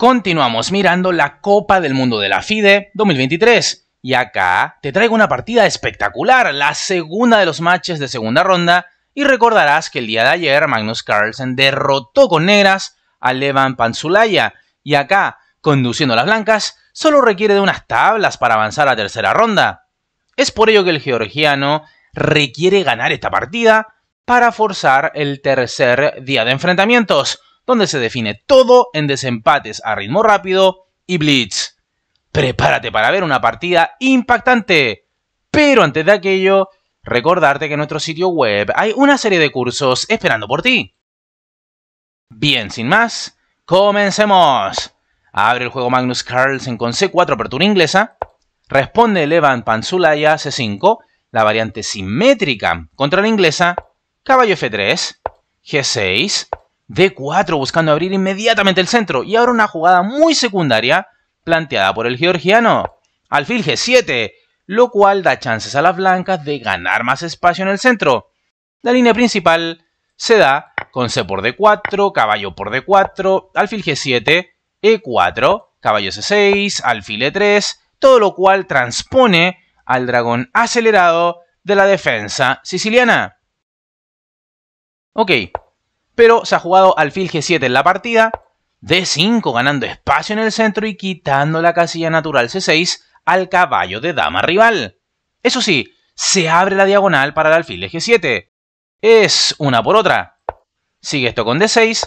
Continuamos mirando la Copa del Mundo de la FIDE 2023. Y acá te traigo una partida espectacular, la segunda de los matches de segunda ronda. Y recordarás que el día de ayer Magnus Carlsen derrotó con negras a Levan Panzulaya. Y acá, conduciendo las blancas, solo requiere de unas tablas para avanzar a tercera ronda. Es por ello que el georgiano requiere ganar esta partida para forzar el tercer día de enfrentamientos donde se define todo en desempates a ritmo rápido y blitz. Prepárate para ver una partida impactante. Pero antes de aquello, recordarte que en nuestro sitio web hay una serie de cursos esperando por ti. Bien, sin más, comencemos. Abre el juego Magnus Carlsen con C4 apertura inglesa. Responde Levan Panzulaya C5, la variante simétrica contra la inglesa. Caballo F3, G6, D4 buscando abrir inmediatamente el centro. Y ahora una jugada muy secundaria planteada por el georgiano. Alfil G7, lo cual da chances a las blancas de ganar más espacio en el centro. La línea principal se da con C por D4, caballo por D4, alfil G7, E4, caballo C6, alfil E3, todo lo cual transpone al dragón acelerado de la defensa siciliana. Ok, pero se ha jugado alfil G7 en la partida, D5 ganando espacio en el centro y quitando la casilla natural C6 al caballo de dama rival. Eso sí, se abre la diagonal para el alfil de G7. Es una por otra. Sigue esto con D6,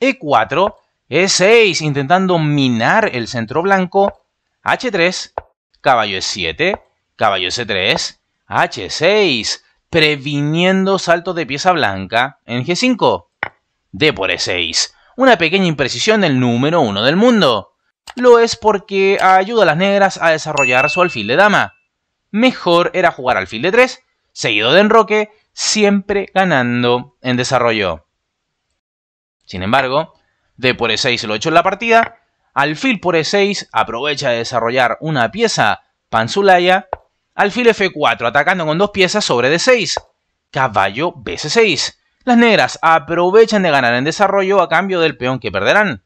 E4, E6 intentando minar el centro blanco, H3, caballo E7, caballo C3, e H6, previniendo salto de pieza blanca en G5. D por E6. Una pequeña imprecisión el número 1 del mundo. Lo es porque ayuda a las negras a desarrollar su alfil de dama. Mejor era jugar alfil de 3, seguido de enroque, siempre ganando en desarrollo. Sin embargo, D por E6 lo hecho en la partida, alfil por E6 aprovecha de desarrollar una pieza panzulaya, alfil F4 atacando con dos piezas sobre D6, caballo BC6. Las negras aprovechan de ganar en desarrollo a cambio del peón que perderán.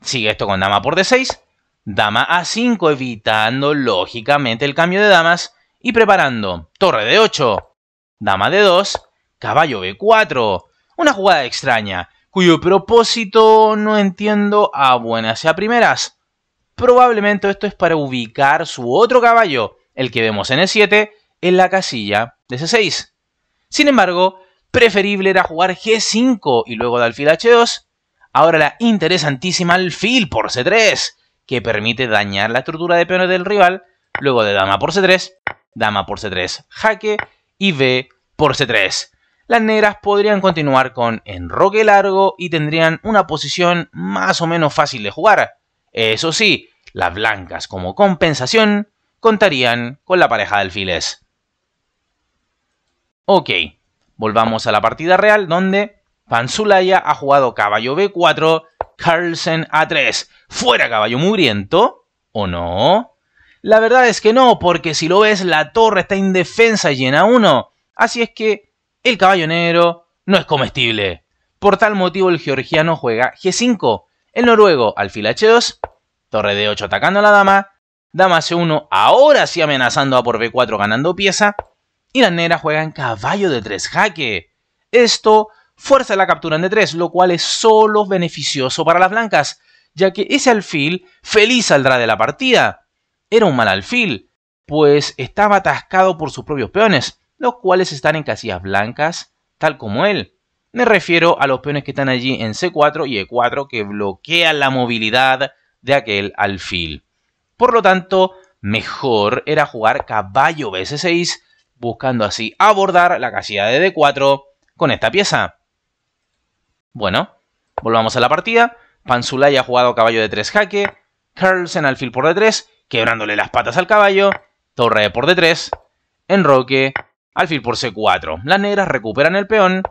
Sigue esto con dama por d6, dama a 5 evitando lógicamente el cambio de damas y preparando torre de 8, dama de 2, caballo b4. Una jugada extraña, cuyo propósito no entiendo a buenas y a primeras. Probablemente esto es para ubicar su otro caballo, el que vemos en e 7, en la casilla de c6. Sin embargo, Preferible era jugar G5 y luego de alfil H2. Ahora la interesantísima alfil por C3, que permite dañar la estructura de peones del rival. Luego de dama por C3, dama por C3 jaque y B por C3. Las negras podrían continuar con enroque largo y tendrían una posición más o menos fácil de jugar. Eso sí, las blancas como compensación contarían con la pareja de alfiles. Ok, Volvamos a la partida real donde Panzulaya ha jugado caballo B4, Carlsen A3. ¿Fuera caballo mugriento? ¿O no? La verdad es que no, porque si lo ves la torre está indefensa y llena 1. Así es que el caballo negro no es comestible. Por tal motivo el georgiano juega G5, el noruego alfil H2, torre D8 atacando a la dama, dama C1 ahora sí amenazando a por B4 ganando pieza y la negra juega en caballo de 3 jaque. Esto fuerza la captura en d 3, lo cual es solo beneficioso para las blancas, ya que ese alfil feliz saldrá de la partida. Era un mal alfil, pues estaba atascado por sus propios peones, los cuales están en casillas blancas, tal como él. Me refiero a los peones que están allí en C4 y E4 que bloquean la movilidad de aquel alfil. Por lo tanto, mejor era jugar caballo BC6 buscando así abordar la casilla de D4 con esta pieza. Bueno, volvamos a la partida. Panzulaya ha jugado caballo de 3 jaque, Carlsen alfil por D3, quebrándole las patas al caballo, torre por D3, enroque, alfil por C4. Las negras recuperan el peón,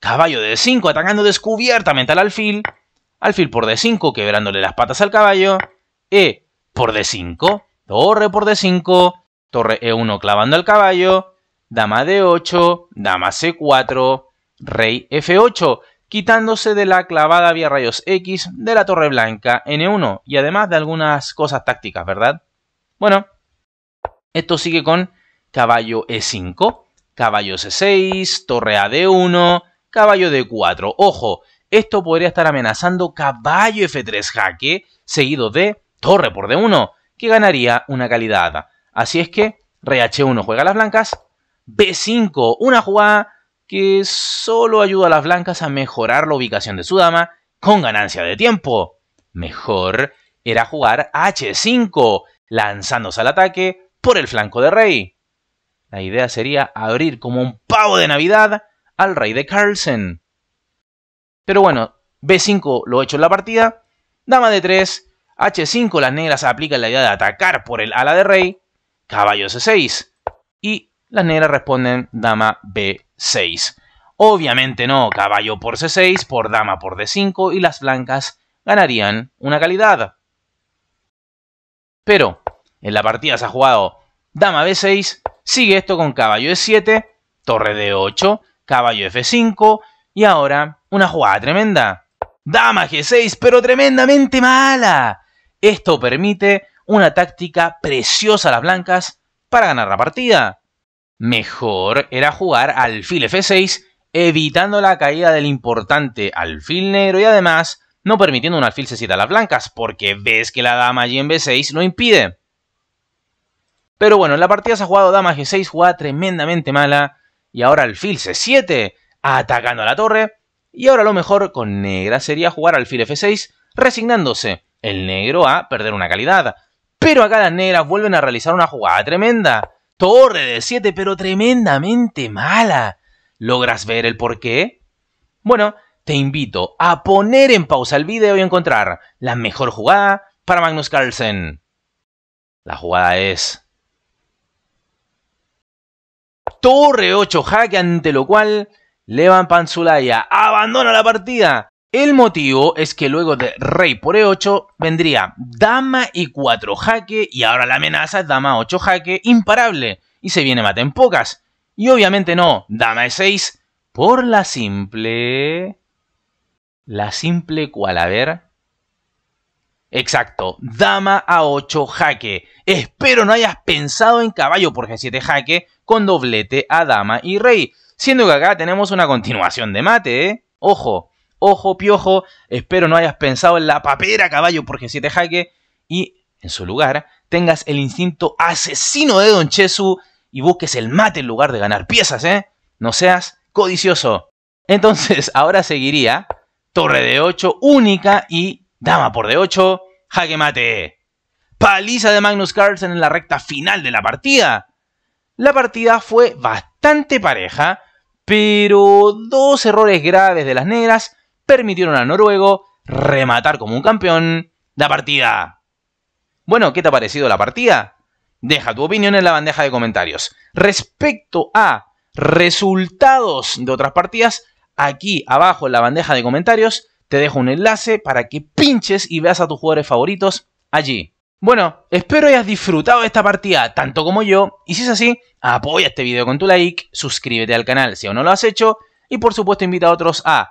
caballo de D5 atacando descubiertamente al alfil, alfil por D5 quebrándole las patas al caballo, E por D5, torre por D5, torre E1 clavando al caballo, dama d8, dama c4, rey f8, quitándose de la clavada vía rayos X de la torre blanca n1 y además de algunas cosas tácticas, ¿verdad? Bueno, esto sigue con caballo e5, caballo c6, torre a d1, caballo d4. Ojo, esto podría estar amenazando caballo f3 jaque, seguido de torre por d1, que ganaría una calidad. Así es que h 1 juega las blancas, B5, una jugada que solo ayuda a las blancas a mejorar la ubicación de su dama con ganancia de tiempo. Mejor era jugar H5, lanzándose al ataque por el flanco de rey. La idea sería abrir como un pavo de Navidad al rey de Carlsen. Pero bueno, B5 lo he hecho en la partida, dama de 3, H5 las negras aplican la idea de atacar por el ala de rey, caballo C6 y las negras responden dama B6. Obviamente no, caballo por C6, por dama por D5 y las blancas ganarían una calidad. Pero en la partida se ha jugado dama B6, sigue esto con caballo E7, torre D8, caballo F5 y ahora una jugada tremenda. Dama G6, pero tremendamente mala. Esto permite una táctica preciosa a las blancas para ganar la partida. Mejor era jugar alfil f6, evitando la caída del importante alfil negro y además no permitiendo un alfil c7 a las blancas, porque ves que la dama allí en b6 lo impide. Pero bueno, en la partida se ha jugado dama g6, jugada tremendamente mala, y ahora alfil c7, atacando a la torre, y ahora lo mejor con negra sería jugar alfil f6, resignándose el negro a perder una calidad. Pero acá las negras vuelven a realizar una jugada tremenda. Torre de 7, pero tremendamente mala. ¿Logras ver el por qué? Bueno, te invito a poner en pausa el video y encontrar la mejor jugada para Magnus Carlsen. La jugada es... Torre 8 jaque, ante lo cual Levan Panzulaya abandona la partida el motivo es que luego de rey por e8 vendría dama y 4 jaque y ahora la amenaza es dama 8 jaque imparable y se viene mate en pocas. Y obviamente no, dama e6 por la simple... La simple cual, a Exacto, dama a 8 jaque. Espero no hayas pensado en caballo por g7 jaque con doblete a dama y rey. Siendo que acá tenemos una continuación de mate, ¿eh? Ojo, Ojo, piojo, espero no hayas pensado en la papera, caballo, porque si te jaque. Y, en su lugar, tengas el instinto asesino de Don Chesu y busques el mate en lugar de ganar piezas, ¿eh? No seas codicioso. Entonces, ahora seguiría torre de 8 única y dama por de 8, jaque mate. Paliza de Magnus Carlsen en la recta final de la partida. La partida fue bastante pareja, pero dos errores graves de las negras permitieron al noruego rematar como un campeón la partida. Bueno, ¿qué te ha parecido la partida? Deja tu opinión en la bandeja de comentarios. Respecto a resultados de otras partidas, aquí abajo en la bandeja de comentarios te dejo un enlace para que pinches y veas a tus jugadores favoritos allí. Bueno, espero hayas disfrutado de esta partida tanto como yo, y si es así, apoya este video con tu like, suscríbete al canal si aún no lo has hecho, y por supuesto invita a otros a